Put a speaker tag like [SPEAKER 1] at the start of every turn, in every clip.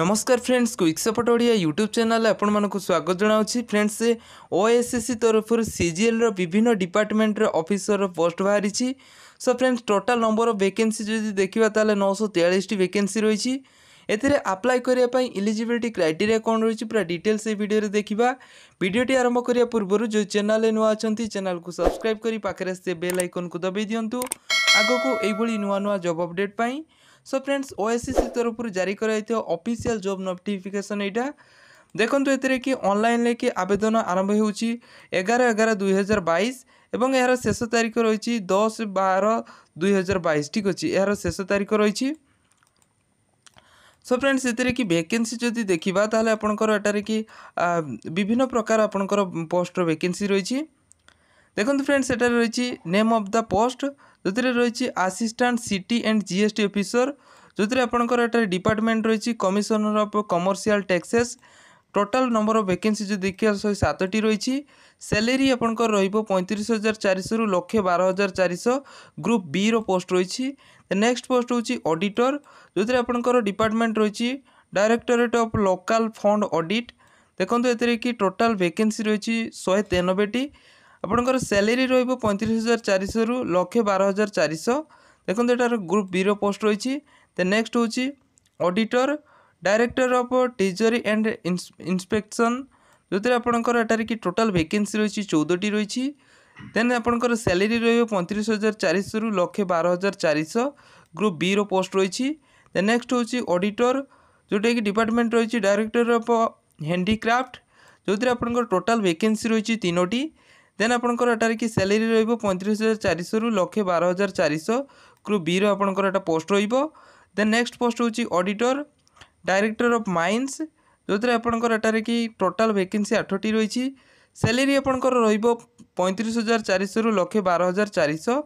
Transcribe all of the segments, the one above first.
[SPEAKER 1] নমস্কার friends Quick Support Odia YouTube channel ଆପଣମାନଙ୍କୁ ସ୍ୱାଗତ ଜଣାଉଛି ଫ୍ରେଣ୍ଡସ୍ ଓଏସ୍ଏସ୍ସି ତରଫରୁ ସିଜିଏଲ୍ର ବିଭିନ୍ନ ଡିପାର୍ଟମେଣ୍ଟର ଅଫିସର ପୋଷ୍ଟ ବାହାରିଛି so friends total number of vacancy ଯଦି ଦେଖିବା ତାହେଲେ ନଅଶହ ତେୟାଳିଶଟି ଭେକେନ୍ସି ରହିଛି ଏଥିରେ ଆପ୍ଲାଏ କରିବା ପାଇଁ ଇଲିଜିବିଲିଟି କ୍ରାଇଟେରିଆ କ'ଣ ରହିଛି ପୁରା ଡିଟେଲ୍ସ ଏହି ଭିଡ଼ିଓରେ ଦେଖିବା ଭିଡ଼ିଓଟି ଆରମ୍ଭ କରିବା ପୂର୍ବରୁ ଯେଉଁ ଚ୍ୟାନେଲ୍ରେ ନୂଆ ଅଛନ୍ତି ଚ୍ୟାନେଲ୍କୁ ସବସ୍କ୍ରାଇବ୍ କରି ପାଖରେ ସେ ବେଲ୍ ଆଇକନ୍କୁ ଦବାଇ ଦିଅନ୍ତୁ ଆଗକୁ ଏଇଭଳି ନୂଆ ନୂଆ ଜବ୍ ଅପଡ଼େଟ୍ ପାଇଁ সো ফ্রেন্ডস ওএসিসি তরফর জারি করা হয়েছে অফিসিয়াল জব নোটিফিকেসন এইটা দেখুন এতে কি অনলাইনে কি আবেদন আরম্ভ হচ্ছে এগারো এগারো দুই হাজার বাইশ এবং এর শেষ তারিখ রয়েছে দশ বার দুই হাজার বাইশ ঠিক আছে এর শেষ তারিখ রয়েছে সো ফ্রেন্ডস এতে কি ভ্যাকেন্সি যদি দেখিবা তাহলে আপনার এটার কি বিভিন্ন প্রকার আপনার পোস্টর ভ্যাকেন্সি রয়েছে দেখুন ফ্রেন্ডস এটার রয়েছে নেম অফ দ্য পোস্ট ଯେଉଁଥିରେ ରହିଛି assistant CT and GST officer ଯେଉଁଥିରେ ଆପଣଙ୍କର ଏଠାରେ ଡିପାର୍ଟମେଣ୍ଟ ରହିଛି commissioner of commercial taxes total number of vacancy ଯଦି ଦେଖିବା ଶହେ ସାତଟି ରହିଛି স্যালেরি আপনার রহব পঁয়ত্রিশ হাজার চারিশর লক্ষে বার হাজার চারিশ গ্রুপ বি পোস্ট রয়েছে নেক্সট পোস্ট হচ্ছে অডিটর যেতে আপনার ডিপার্টমেন্ট রয়েছে directorate of local fund audit দেখুন এতে কি টোটাল ভ্যাকেন্সি রয়েছে শহে তেনবেটি ଆପଣଙ୍କର ସ୍ୟାଲେରି ରହିବ ପଇଁତିରିଶ ହଜାର ଚାରିଶହରୁ ଲକ୍ଷେ ବାର ହଜାର ଚାରିଶହ ଦେଖନ୍ତୁ ଏଟାର ଗ୍ରୁପ୍ ବିର ପୋଷ୍ଟ ରହିଛି ଦେନ୍ ନେକ୍ସଟ ହେଉଛି auditor director of treasury and inspection ଯେଉଁଥିରେ ଆପଣଙ୍କର ଏଠାରେ କି ଟୋଟାଲ୍ ଭେକେନ୍ସି ରହିଛି ଚଉଦଟି ରହିଛି ଦେନ୍ ଆପଣଙ୍କର ସ୍ୟାଲେରି ରହିବ ପଇଁତିରିଶ ହଜାର ଚାରିଶହରୁ ଲକ୍ଷେ ବାର ହଜାର ଚାରିଶହ ଗ୍ରୁପ୍ ବିର ପୋଷ୍ଟ ରହିଛି ଦେନ୍ ନେକ୍ସଟ ହେଉଛି ଅଡ଼ିଟର ଯେଉଁଟାକି ଡିପାର୍ଟମେଣ୍ଟ ରହିଛି ଡାଇରେକ୍ଟର ଅଫ୍ ହ୍ୟାଣ୍ଡିକ୍ରାଫ୍ଟ ଯେଉଁଥିରେ ଆପଣଙ୍କର ଟୋଟାଲ୍ ଭେକେନ୍ସି ରହିଛି ତିନୋଟି ଦେନ୍ ଆପଣଙ୍କର ଏଠାରେ କି ସାଲେରୀ ରହିବ ପଇଁତିରିଶ ହଜାର ଚାରିଶହରୁ ଲକ୍ଷେ ବାର ହଜାର ଚାରିଶହରୁ ବିର ଆପଣଙ୍କର ଏଇଟା ପୋଷ୍ଟ ରହିବ ଦେନ୍ ନେକ୍ସଟ ପୋଷ୍ଟ ହେଉଛି ଅଡ଼ିଟର ଡାଇରେକ୍ଟର ଅଫ୍ ମାଇନ୍ସ ଯେଉଁଥିରେ ଆପଣଙ୍କର ଏଠାରେ କି ଟୋଟାଲ୍ ଭେକେନ୍ସି ଆଠଟି ରହିଛି ସାଲେରୀ ଆପଣଙ୍କର ରହିବ ପଇଁତିରିଶ ହଜାର ଚାରିଶହରୁ ଲକ୍ଷେ ବାର ହଜାର ଚାରିଶହ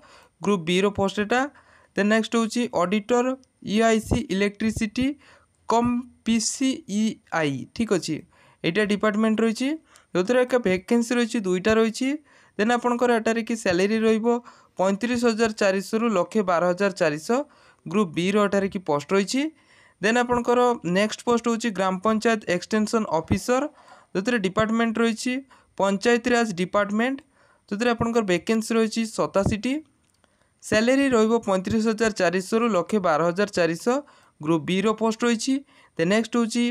[SPEAKER 1] ଗ୍ରୁପ୍ ବିର ପୋଷ୍ଟ ଏଇଟା ଦେନ୍ ନେକ୍ସଟ ହେଉଛି auditor EIC electricity cum PCEI ଠିକ୍ ଅଛି ଏଇଟା ଡିପାର୍ଟମେଣ୍ଟ ରହିଛି ଯେଉଁଥିରେ ଏକ ଭେକେନ୍ସି ରହିଛି ଦୁଇଟା ରହିଛି ଦେନ୍ ଆପଣଙ୍କର ଏଠାରେ କି ସାଲେରୀ ରହିବ ପଇଁତିରିଶ ହଜାର ଚାରିଶହରୁ ଲକ୍ଷେ ବାର ହଜାର ଚାରିଶହ ଗ୍ରୁପ୍ ବିର ଏଠାରେ କି ପୋଷ୍ଟ ରହିଛି ଦେନ୍ ଆପଣଙ୍କର ନେକ୍ସଟ ପୋଷ୍ଟ ହେଉଛି ଗ୍ରାମ ପଞ୍ଚାୟତ ଏକ୍ସଟେନସନ୍ ଅଫିସର ଯେଉଁଥିରେ ଡିପାର୍ଟମେଣ୍ଟ ରହିଛି ପଞ୍ଚାୟତିରାଜ ଡିପାର୍ଟମେଣ୍ଟ ଯେଉଁଥିରେ ଆପଣଙ୍କର ଭେକେନ୍ସି ରହିଛି ସତାଅଶୀଟି স্যালারি ରହିବ ପଇଁତିରିଶ ହଜାର ଚାରିଶହରୁ ଲକ୍ଷେ ବାର ହଜାର ଚାରିଶହ ଗ୍ରୁପ୍ ବିର ପୋଷ୍ଟ ରହିଛି দে ନେକ୍ସଟ ହେଉଛି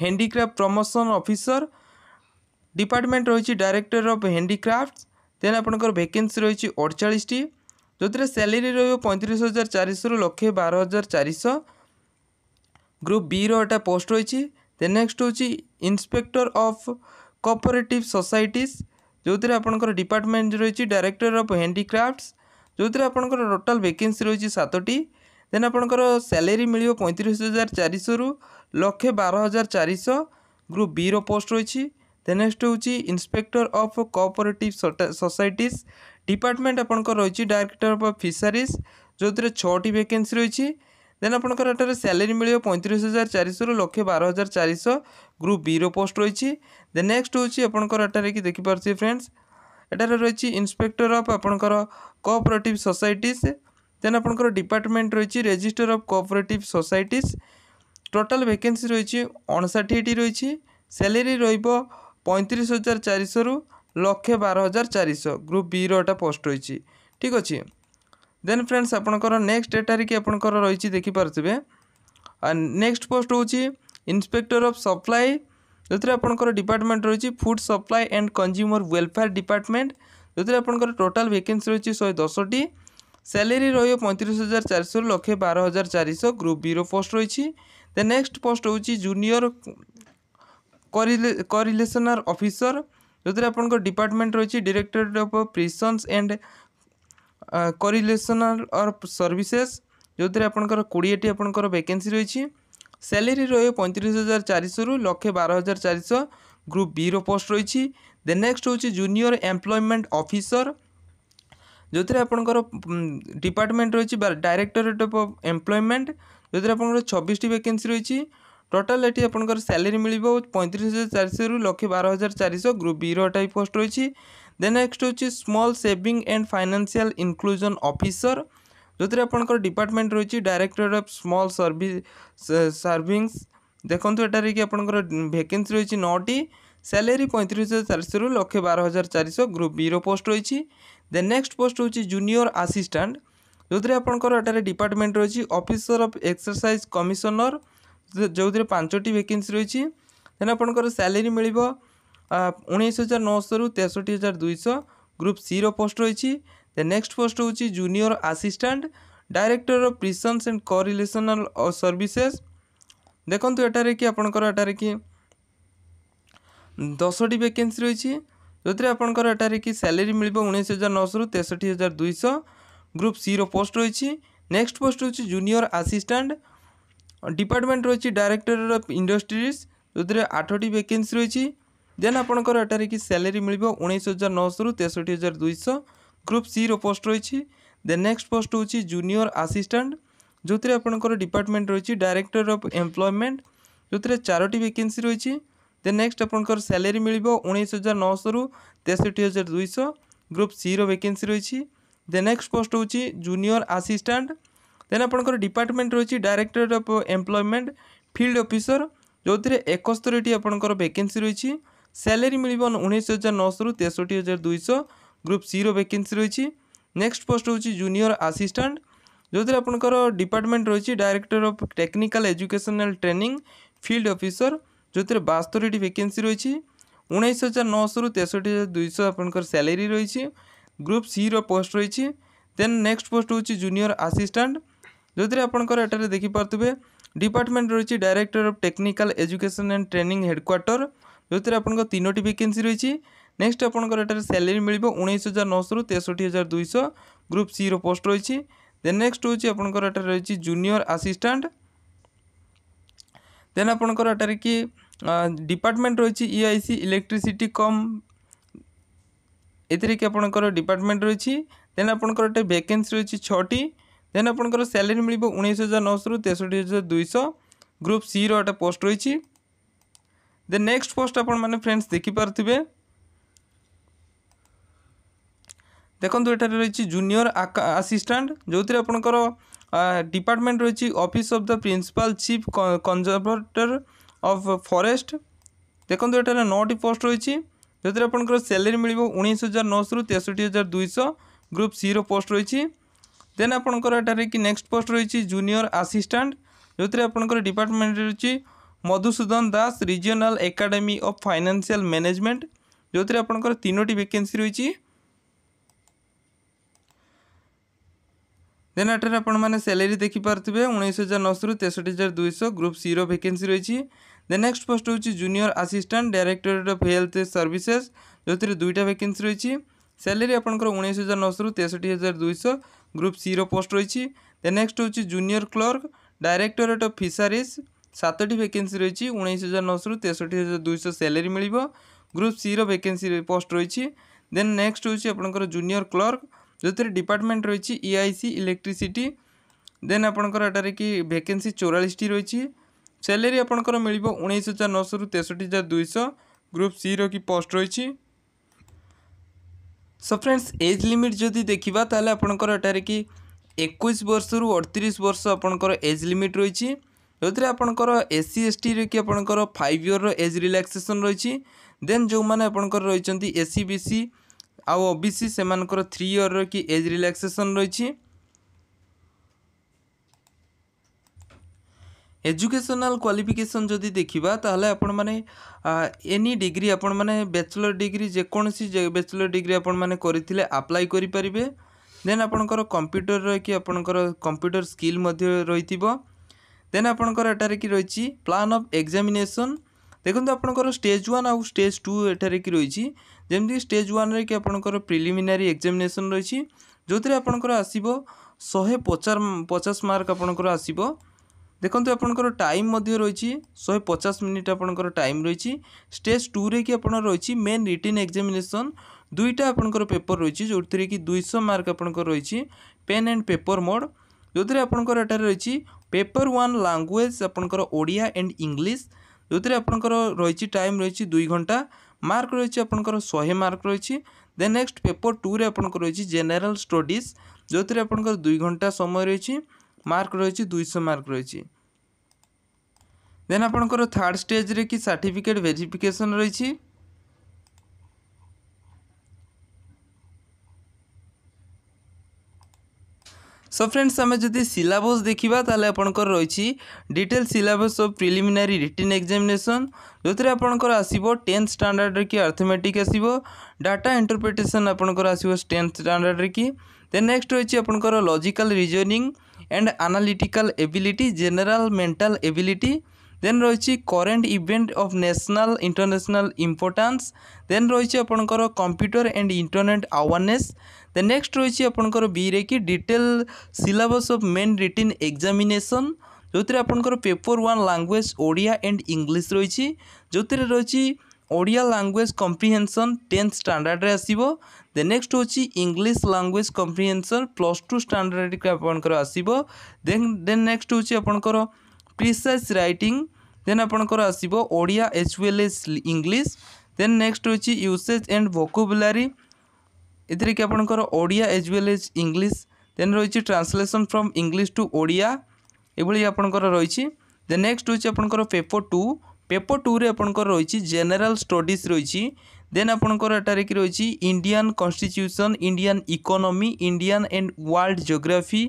[SPEAKER 1] ହ୍ୟାଣ୍ଡିକ୍ରାଫ୍ଟ ପ୍ରମୋସନ୍ ଅଫିସର ডিপার্টমেন্ট রয়েছে ডাইরেক্টর অফ হ্যান্ডিক্রাফ্টস দেন আপনার ভ্যাকেন্সি রয়েছে অড়চাশটি ଯେଉଁଥିରେ ସାଲେରୀ ରହିବ ପଇଁତିରିଶ ହଜାର ଚାରିଶହରୁ ଲକ୍ଷେ ବାର ହଜାର ଚାରିଶହ ଗ୍ରୁପ୍ ବିର ଏଇଟା ପୋଷ୍ଟ ରହିଛି ଦେନ୍ ନେକ୍ସଟ ହେଉଛି ଇନ୍ସପେକ୍ଟର ଅଫ୍ କୋଅପରେଟିଭ୍ ସୋସାଇଟିସ୍ ଯେଉଁଥିରେ ଆପଣଙ୍କର ଡିପାର୍ଟମେଣ୍ଟ ରହିଛି ଡାଇରେକ୍ଟର ଅଫ୍ ହ୍ୟାଣ୍ଡିକ୍ରାଫ୍ଟସ୍ ଯେଉଁଥିରେ ଆପଣଙ୍କର ଟୋଟାଲ୍ ଭେକେନ୍ସି ରହିଛି ସାତଟି ଦେନ୍ ଆପଣଙ୍କର ସାଲେରୀ ମିଳିବ ପଇଁତିରିଶ ହଜାର ଚାରିଶହରୁ ଲକ୍ଷେ ବାର ହଜାର ଚାରିଶହ ଗ୍ରୁପ୍ ବିର ପୋଷ୍ଟ ରହିଛି ଦେନ୍ ନେକ୍ସଟ ହେଉଛି inspector of cooperative societies department ଆପଣଙ୍କର ରହିଛି ଡାଇରେକ୍ଟର ଅଫ୍ ଫିସାରିଜ୍ ଯେଉଁଥିରେ ଛଅଟି ଭେକେନ୍ସି ରହିଛି ଦେନ୍ ଆପଣଙ୍କର ଏଠାରେ ସ୍ୟାଲେରୀ ମିଳିବ ପଇଁତିରିଶ ହଜାର ଚାରିଶହରୁ ଲକ୍ଷେ ବାର ହଜାର ଚାରିଶହ ଗ୍ରୁପ୍ ବିରୋ ପୋଷ୍ଟ ରହିଛି ଦେନ୍ ନେକ୍ସଟ ହେଉଛି ଆପଣଙ୍କର ଏଠାରେ କି ଦେଖିପାରୁଥିବେ ଫ୍ରେଣ୍ଡସ୍ ଏଠାରେ ରହିଛି ଇନ୍ସପେକ୍ଟର ଅଫ୍ ଆପଣଙ୍କର କୋଅପରେଟିଭ୍ ସୋସାଇଟିସ୍ ଦେନ୍ ଆପଣଙ୍କର ଡିପାର୍ଟମେଣ୍ଟ ରହିଛି register of cooperative societies total vacancy ରହିଛି ଅଣଷଠିଟି ରହିଛି ସାଲେରୀ ରହିବ ପଇଁତିରିଶ ହଜାର ଚାରିଶହରୁ ଲକ୍ଷେ ବାର ହଜାର ଚାରିଶହ ଗ୍ରୁପ୍ ବିର ଏଇଟା ପୋଷ୍ଟ ରହିଛି ଠିକ୍ ଅଛି ଦେନ୍ ଫ୍ରେଣ୍ଡସ୍ ଆପଣଙ୍କର ନେକ୍ସଟ ଡେଟାରେ ଆପଣଙ୍କର ରହିଛି ଦେଖିପାରୁଥିବେ ନେକ୍ସଟ ପୋଷ୍ଟ ହେଉଛି ଇନ୍ସପେକ୍ଟର ଅଫ୍ ସପ୍ଲାଏ ଯେଉଁଥିରେ ଆପଣଙ୍କର ଡିପାର୍ଟମେଣ୍ଟ ରହିଛି food supply and consumer welfare department ଯେଉଁଥିରେ ଆପଣଙ୍କର ଟୋଟାଲ୍ ଭେକେନ୍ସି ରହିଛି ଶହେ ଦଶଟି স্যালারি রয়েছে পঁয়ত্রিশ হাজার চারশো লক্ষে বারো হাজার চারিশো গ্রুপ বির পোস্ট রয়েছে দেন নেক্সট পোস্ট হচ্ছে জুনিয়র କରିଲେସନାର ଅଫିସର ଯେଉଁଥିରେ ଆପଣଙ୍କ ଡିପାର୍ଟମେଣ୍ଟ ରହିଛି directorate of prisons and correctional of services ଯେଉଁଥିରେ ଆପଣଙ୍କର କୋଡ଼ିଏଟି ଆପଣଙ୍କର ଭ୍ୟାକେନ୍ସି ରହିଛି স্যালারি রয়ে পঁয়ত্রিশ হাজার চারিশরু লক্ষে বারো হাজার চারিশহ গ্রুপ বির পোস্ট রয়েছে দে নেক্সট হচ্ছে জুনিয়র এমপ্লয়মেন্ট অফিসর ଯେଉଁଥିରେ ଆପଣଙ୍କର ଡିପାର୍ଟମେଣ୍ଟ ରହିଛି ବା ଡାଇରେକ୍ଟୋରେଟ୍ ଅଫ୍ ଏମ୍ପ୍ଲୟମେଣ୍ଟ ଯେଉଁଥିରେ ଆପଣଙ୍କର ଛବିଶଟି ଭ୍ୟାକେନ୍ସି ରହିଛି ଟୋଟାଲ୍ ଏଠି ଆପଣଙ୍କର ସାଲେରୀ ମିଳିବ ପଇଁତିରିଶ ହଜାର ଚାରିଶହରୁ ଲକ୍ଷେ ବାର ହଜାର ଚାରିଶହ ଗ୍ରୁପ୍ ବିର ଟାଇପ୍ ପୋଷ୍ଟ ରହିଛି ଦେନ୍ ନେକ୍ସଟ ହେଉଛି small saving and financial inclusion officer ଯେଉଁଥିରେ ଆପଣଙ୍କର ଡିପାର୍ଟମେଣ୍ଟ ରହିଛି ଡାଇରେକ୍ଟର ଅଫ୍ ସ୍ମଲ୍ ସର୍ଭି ସର୍ଭିଙ୍ଗସ୍ ଦେଖନ୍ତୁ ଏଠାରେ କି ଆପଣଙ୍କର ଭେକେନ୍ସି ରହିଛି ନଅଟି স্যালারি পঁয়ত্রিশ হাজার চারশো লক্ষে বারো হাজার চারিশো গ্রুপ বির ପୋଷ୍ଟ ରହିଛି দেন নেক্সট ପୋଷ୍ଟ ହେଉଛି জুনিয়র ଆସିଷ୍ଟାଣ୍ଟ ଯେଉଁଥିରେ ଆପଣଙ୍କର ଏଠାରେ ଡିପାର୍ଟମେଣ୍ଟ ରହିଛି অফিসর ଅଫ୍ এক্সরসাইজ କମିଶନର ଯେଉଁଥିରେ ପାଞ୍ଚଟି ଭେକେନ୍ସି ରହିଛି ଦେନ୍ ଆପଣଙ୍କର ସ୍ୟାଲେରୀ ମିଳିବ ଉଣେଇଶ ହଜାର ନଅଶହରୁ ତେଷଠି ହଜାର ଦୁଇଶହ ଗ୍ରୁପ୍ ସିର ପୋଷ୍ଟ ରହିଛି ଦେନ୍ ନେକ୍ସଟ ପୋଷ୍ଟ ହେଉଛି junior assistant director of prisons and correctional services ଦେଖନ୍ତୁ ଏଠାରେ କି ଆପଣଙ୍କର ଏଠାରେ କି ଦଶଟି ଭେକେନ୍ସି ରହିଛି ଯେଉଁଥିରେ ଆପଣଙ୍କର ଏଠାରେ କି ସ୍ୟାଲେରୀ ମିଳିବ ଉଣେଇଶ ହଜାର ନଅଶହରୁ ତେଷଠି ହଜାର ଦୁଇଶହ ଗ୍ରୁପ୍ ସିର ପୋଷ୍ଟ ରହିଛି ନେକ୍ସଟ ପୋଷ୍ଟ ହେଉଛି ଜୁନିୟର ଆସିଷ୍ଟାଣ୍ଟ ডিপার্টমেন্ট রয়েছে ডাইরেক্টরেট অফ ইন্ডস্ট্রিজ ଯେଉଁଥିରେ ଆଠଟି ଭେକେନ୍ସି ରହିଛି ଦେନ୍ ଆପଣଙ୍କର ଏଠାରେ କି ସାଲେରୀ ମିଳିବ ଉଣେଇଶ ହଜାର ନଅଶହରୁ ତେଷଠି ହଜାର ଦୁଇଶହ ଗ୍ରୁପ୍ ସିର ପୋଷ୍ଟ ରହିଛି ଦେନ୍ ନେକ୍ସଟ ପୋଷ୍ଟ ହେଉଛି ଜୁନିୟର ଆସିଷ୍ଟାଣ୍ଟ ଯେଉଁଥିରେ ଆପଣଙ୍କର ଡିପାର୍ଟମେଣ୍ଟ ରହିଛି ଡାଇରେକ୍ଟର ଅଫ୍ ଏମ୍ପ୍ଲୟମେଣ୍ଟ ଯେଉଁଥିରେ ଚାରୋଟି ଭେକେନ୍ସି ରହିଛି ଦେନ୍ ନେକ୍ସଟ ଆପଣଙ୍କର ସାଲେରୀ ମିଳିବ ଉଣେଇଶ ହଜାର ନଅଶହରୁ ତେଷଠି ହଜାର ଦୁଇଶହ ଗ୍ରୁପ୍ ସିର ଭେକେନ୍ସି ରହିଛି ଦେନ୍ ନେକ୍ସଟ ପୋଷ୍ଟ ହେଉଛି ଜୁନିୟର ଆସିଷ୍ଟାଣ୍ଟ ଦେନ୍ ଆପଣଙ୍କର ଡିପାର୍ଟମେଣ୍ଟ ରହିଛି directorate of employment field officer ଯେଉଁଥିରେ ଏକସ୍ତରୀଟି ଆପଣଙ୍କର ଭେକେନ୍ସି ରହିଛି স্যালারি মিলব উনিশ হাজার নশো তেষট্টি হাজার দুইশহ গ্রুপ সির ভ্যাকেন্সি রয়েছে নেক্সট পোস্ট হচ্ছে জুনিয়র আসিষ্টাট যেতে আপনার ডিপার্টমেন্ট রয়েছে director of technical educational training field officer যেতে বাস্তরিটি ভ্যাকেন্সি রয়েছে উনিশ হাজার নশো তেষট্টি হাজার দুইশহ আপনার স্যালারি রয়েছে গ্রুপ সির পোস্ট রয়েছে দেন নেক্সট পোস্ট হচ্ছে জুনিয়র আসিষ্টাট ଯେଉଁଥିରେ ଆପଣଙ୍କର ଏଠାରେ ଦେଖିପାରୁଥିବେ ডিপার্টমেন্ট রয়েছে director of technical education and training headquarter যেতে আপনার তিনোটি ভ্যাকেন্সি রয়েছে নেক্সট আপনার এটার স্যালারি মিলব উনিশ হাজার নশো তেষট্টি হাজার দুইশ গ্রুপ সি র পোস্ট রয়েছে দেন নেক্সট হচ্ছে আপনার এটার রয়েছে জুনিয়র আসিষ্টাট দেন আপনার এটার কি ডিপার্টমেন্ট রয়েছে ইআইসি ইলেকট্রিসিটি কম এতে কি আপনার ডিপার্টমেন্ট রয়েছে দেন আপনার এটা ভ্যাকেন্সি রয়েছে ছটি ଦେନ୍ ଆପଣଙ୍କର ସ୍ୟାଲେରୀ ମିଳିବ ଉଣେଇଶ ହଜାର ନଅଶହରୁ ତେଷଠି ହଜାର ଦୁଇଶହ ଗ୍ରୁପ୍ ସିର ଏଇଟା ପୋଷ୍ଟ ରହିଛି ଦେନ୍ ନେକ୍ସଟ ପୋଷ୍ଟ ଆପଣମାନେ ଫ୍ରେଣ୍ଡସ୍ ଦେଖିପାରୁଥିବେ ଦେଖନ୍ତୁ ଏଠାରେ ରହିଛି ଜୁନିୟର ଆସିଷ୍ଟାଣ୍ଟ ଯେଉଁଥିରେ ଆପଣଙ୍କର ডিপার্টমেন্ট রয়েছে office of the principal chief conservator of forest দেখুন এটার নটি পোস্ট রয়েছে যেতে আপনার স্যালারি মিলব উনিশ হাজার নশো তেষট্টি হাজার দুইশ গ্রুপ সি পোস্ট রয়েছে ଦେନ୍ ଆପଣଙ୍କର ଏଠାରେ କି ନେକ୍ସଟ ପୋଷ୍ଟ ରହିଛି ଜୁନିୟର ଆସିଷ୍ଟାଣ୍ଟ ଯେଉଁଥିରେ ଆପଣଙ୍କର ଡିପାର୍ଟମେଣ୍ଟ ରହିଛି Madhusudan Das regional academy of financial management ଯେଉଁଥିରେ ଆପଣଙ୍କର ତିନୋଟି ଭେକେନ୍ସି ରହିଛି ଦେନ୍ ଏଠାରେ ଆପଣମାନେ ସାଲେରୀ ଦେଖିପାରୁଥିବେ ଉଣେଇଶ ହଜାର ନଅଶହରୁ ତେଷଠି ହଜାର ଦୁଇଶହ ଗ୍ରୁପ୍ ସିର ଭେକେନ୍ସି ରହିଛି ଦେନ୍ ନେକ୍ସଟ ପୋଷ୍ଟ ହେଉଛି junior assistant directorate of health services ଯେଉଁଥିରେ ଦୁଇଟା ଭେକେନ୍ସି ରହିଛି স্যালারি আপনার উনিশ হাজার নশো তেষট্টি হাজার দুইশ ଗ୍ରୁପ୍ ସିର ପୋଷ୍ଟ ରହିଛି ଦେନ୍ ନେକ୍ସଟ ହେଉଛି junior clerk directorate of fisheries ସାତଟି ଭେକେନ୍ସି ରହିଛି ଉଣେଇଶ ହଜାର ନଅଶହରୁ ତେଷଠି ହଜାର ଦୁଇଶହ ସାଲେରୀ ମିଳିବ ଗ୍ରୁପ୍ ସିର ଭେକେନ୍ସି ପୋଷ୍ଟ ରହିଛି ଦେନ୍ ନେକ୍ସଟ ହେଉଛି ଆପଣଙ୍କର ଜୁନିୟର କ୍ଲର୍କ ଯେଉଁଥିରେ ଡିପାର୍ଟମେଣ୍ଟ ରହିଛି ଇଆଇସି ଇଲେକ୍ଟ୍ରିସିଟି ଦେନ୍ ଆପଣଙ୍କର ଏଠାରେ କି ଭେକେନ୍ସି ଚଉରାଳିଶଟି ରହିଛି স্যালারি আপনার মিলব উনিশ হাজার নশো তেষট্টি হাজার দুইশ গ্রুপ সি রি পোস্ট রয়েছে সো ফ্রেন্ডস এজ লিমিট যদি দেখিবা তাহলে আপনার এটার কি একুশ বর্ষর অড়তিশ বর্ষ আপনার এজ লিমিট রয়েছে ଯେଉଁଥିରେ ଆପଣଙ୍କର ଏସ୍ ସି ଏସ୍ ଟିରେ କି ଆପଣଙ୍କର ଫାଇଭ୍ ଇୟର୍ର ଏଜ୍ ରିଲାକ୍ସେସନ୍ ରହିଛି ଦେନ୍ ଯେଉଁମାନେ ଆପଣଙ୍କର ରହିଛନ୍ତି ଏସ୍ ସି ବି ସି ଆଉ ଓ ବି ସି ସେମାନଙ୍କର ଥ୍ରୀ ଇୟର୍ର କି ଏଜ୍ ରିଲାକ୍ସେସନ୍ ରହିଛି ଏଜୁକେସନାଲ୍ କ୍ୱାଲିଫିକେସନ୍ ଯଦି ଦେଖିବା ତା'ହେଲେ ଆପଣମାନେ ଏନି ଡିଗ୍ରୀ ଆପଣମାନେ ବ୍ୟାଚଲର୍ ଡିଗ୍ରୀ ଯେକୌଣସି ବ୍ୟାଚଲର୍ ଡିଗ୍ରୀ ଆପଣମାନେ କରିଥିଲେ ଆପ୍ଲାଏ କରିପାରିବେ ଦେନ୍ ଆପଣଙ୍କର କମ୍ପ୍ୟୁଟର ରହିକି ଆପଣଙ୍କର କମ୍ପ୍ୟୁଟର ସ୍କିଲ୍ ମଧ୍ୟ ରହିଥିବ ଦେନ୍ ଆପଣଙ୍କର ଏଠାରେ କି ରହିଛି ପ୍ଲାନ୍ ଅଫ୍ ଏକ୍ଜାମିନେସନ୍ ଦେଖନ୍ତୁ ଆପଣଙ୍କର ଷ୍ଟେଜ୍ ୱାନ୍ ଆଉ ଷ୍ଟେଜ୍ ଟୁ ଏଠାରେ କି ରହିଛି ଯେମିତିକି ଷ୍ଟେଜ୍ ୱାନ୍ରେ କି ଆପଣଙ୍କର ପ୍ରିଲିମିନାରୀ ଏକ୍ଜାମିନେସନ୍ ରହିଛି ଯେଉଁଥିରେ ଆପଣଙ୍କର ଆସିବ ଶହେ ପଚାଶ ପଚାଶ ମାର୍କ ଆପଣଙ୍କର ଆସିବ দেখুন আপনার টাইম রয়েছে শহে পচাশ মিনিট আপনার টাইম রয়েছে স্টেজ টু রে কি আপনার রয়েছে মেন রিটিন এক্সামিনেসন দুইটা আপনার পেপর রয়েছে যেটি কি দুইশ মার্ক আপনার রয়েছে পেন অ্যান্ড পেপর মোড ଯେଉଁଥିରେ ଆପଣଙ୍କର ଏଠାରେ ରହିଛି ପେପର୍ ୱାନ୍ ଲାଙ୍ଗୁଏଜ୍ ଆପଣଙ୍କର ଓଡ଼ିଆ ଆଣ୍ଡ ଇଂଲିଶ ଯେଉଁଥିରେ ଆପଣଙ୍କର ରହିଛି ଟାଇମ୍ ରହିଛି ଦୁଇ ଘଣ୍ଟା ମାର୍କ ରହିଛି ଆପଣଙ୍କର ଶହେ ମାର୍କ ରହିଛି ଦେନ୍ ନେକ୍ସଟ ପେପର୍ ଟୁରେ ଆପଣଙ୍କର ରହିଛି ଜେନେରାଲ ଷ୍ଟଡ଼ିଜ୍ ଯେଉଁଥିରେ ଆପଣଙ୍କର ଦୁଇ ଘଣ୍ଟା ସମୟ ରହିଛି ମାର୍କ ରହିଛି ଦୁଇଶହ ମାର୍କ ରହିଛି ଦେନ୍ ଆପଣଙ୍କର ଥାର୍ଡ଼ ଷ୍ଟେଜ୍ରେ କି ସାର୍ଟିଫିକେଟ୍ ଭେରିଫିକେସନ୍ ରହିଛି ସୋ ଫ୍ରେଣ୍ଡସ୍ ଆମେ ଯଦି ସିଲାବସ୍ ଦେଖିବା ତାହେଲେ ଆପଣଙ୍କର ରହିଛି detail syllabus of preliminary written examination ଯେଉଁଥିରେ ଆପଣଙ୍କର ଆସିବ ଟେନ୍ଥ ଷ୍ଟାଣ୍ଡାର୍ଡ଼ରେ କି ଆର୍ଥମେଟିକ୍ ଆସିବ ଡାଟା ଇଣ୍ଟରପ୍ରିଟେସନ୍ ଆପଣଙ୍କର ଆସିବ ଟେନ୍ଥ ଷ୍ଟାଣ୍ଡାର୍ଡ଼ରେ କି ଦେନ୍ ନେକ୍ସଟ୍ ରହିଛି ଆପଣଙ୍କର logical reasoning and analytical ability general mental ability then রয়েছে current event of national international importance then রয়েছে আপনার computer and internet awareness then next রয়েছে আপনার বিরে কি detail syllabus of main written examination ଯେଉଁଥିରେ ଆପଣଙ୍କର paper one language Odia and English ରହିଛି ଯେଉଁଥିରେ ରହିଛି ଓଡ଼ିଆ ଲାଙ୍ଗୁଏଜ୍ କମ୍ପ୍ରିହେନ୍ସନ୍ ଟେନ୍ଥ ଷ୍ଟାଣ୍ଡାର୍ଡ଼ରେ ଆସିବ ଦେ ନେକ୍ସଟ୍ ହେଉଛି English language comprehension plus two ଷ୍ଟାଣ୍ଡାର୍ଡ଼ରେ ଆପଣଙ୍କର ଆସିବ ଦେନ୍ ଦେନ୍ ନେକ୍ସଟ୍ ହେଉଛି ଆପଣଙ୍କର ପ୍ରିସାଇଜ୍ ରାଇଟିଂ ଦେନ୍ ଆପଣଙ୍କର ଆସିବ Odia as well as English then next ହେଉଛି ୟୁସେଜ୍ ଆଣ୍ଡ ଭୋକୁବୁଲାରୀ ଏଥିରେ କି ଆପଣଙ୍କର Odia as well as English then ରହିଛି translation from English to Odia ଏଭଳି ଆପଣଙ୍କର ରହିଛି ଦେନ୍ ନେକ୍ସଟ୍ ହେଉଛି ଆପଣଙ୍କର ପେପର୍ ଟୁ পেপর টুরে আপনার রয়েছে জেনারেল স্টডিজ রয়েছে দেন আপনার এটারে কি রয়েছে Indian constitution Indian economy Indian and world geography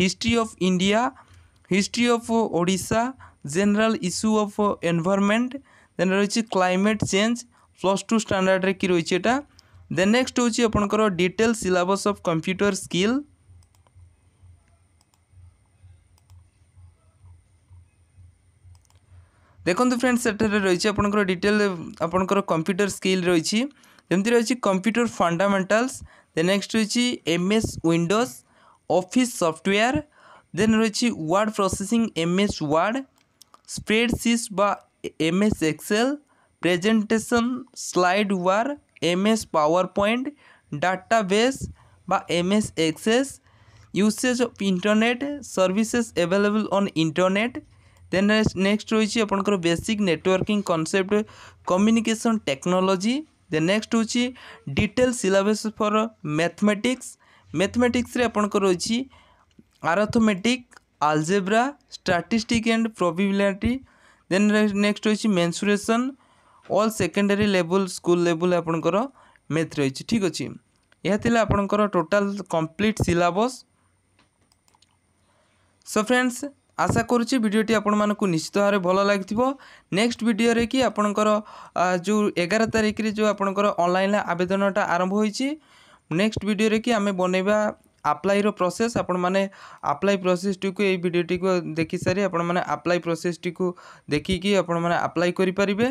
[SPEAKER 1] history of India history of Odisha general issue of environment then রয়েছে ক্লাইমেট চেঞ্জ প্লস টু স্ট্যান্ডার্ডে কি রয়েছে এটা দেন নেক্সট হচ্ছে আপনার detail syllabus of computer skill ଦେଖନ୍ତୁ ଫ୍ରେଣ୍ଡସ୍ ସେଠାରେ ରହିଛି ଆପଣଙ୍କର ଡିଟେଲ୍ ଆପଣଙ୍କର କମ୍ପ୍ୟୁଟର ସ୍କିଲ୍ ରହିଛି ଯେମିତି ରହିଛି କମ୍ପ୍ୟୁଟର ଫଣ୍ଡାମେଣ୍ଟାଲ୍ସ ଦେନ୍ ନେକ୍ସଟ ରହିଛି MS windows office software then ରହିଛି word processing MS word spreadsheet বা MS excel presentation slide or MS power point database বা MS access usage of internet services available on internet then next ରହିଛି ଆପଣଙ୍କର basic networking concept communication technology then next ହେଉଛି detail syllabus for mathematics ମ୍ୟାଥମେଟିକ୍ସରେ ଆପଣଙ୍କର ରହିଛି arithmetic algebra statistic and probability then next ରହିଛି mensuration all secondary ଲେବୁଲ୍ school ଲେବୁଲ୍ ଆପଣଙ୍କର ମ୍ୟାଥ୍ ରହିଛି ଠିକ୍ ଅଛି ଏହା ଥିଲା ଆପଣଙ୍କର total complete syllabus show friends আশা করছি ভিডিওটি আপনার নিশ্চিত ভাবে ভাল লাগি নেক্সট ভিডিওরে কি আপনার যে এগার তারিখে যে আপনার অনলাইন আবেদনটা আরম্ভ হয়েছি নেক্সট ভিডিওরে কি আমি বনাইবা আপ্লাইর প্রসেস আপনার আপ্লাই প্রসেসটি এই ভিডিওটি দেখি সারি আপনার আপ্লাই প্রসেসটি দেখি আপনার আপ্লাই করে পারে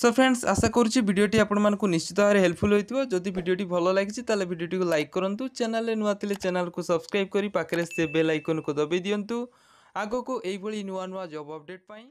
[SPEAKER 1] সো ফ্রেন্ডস আশা করছি ভিডিওটি আপনার নিশ্চিত ভাবে হেল্পফুল হয়ে যদি ভিডিওটি ভালো লাগিছে তাহলে ভিডিওটি লাইক করতু চ্যানেলে নূয়া লে চ্যানেল সবসক্রাইব করে পাখে সে বেল আইকন দবাই দিও ଆଗକୁ ଏଇଭଳି ନୂଆ ନୂଆ ଜବ୍ ଅପଡ଼େଟ୍ ପାଇଁ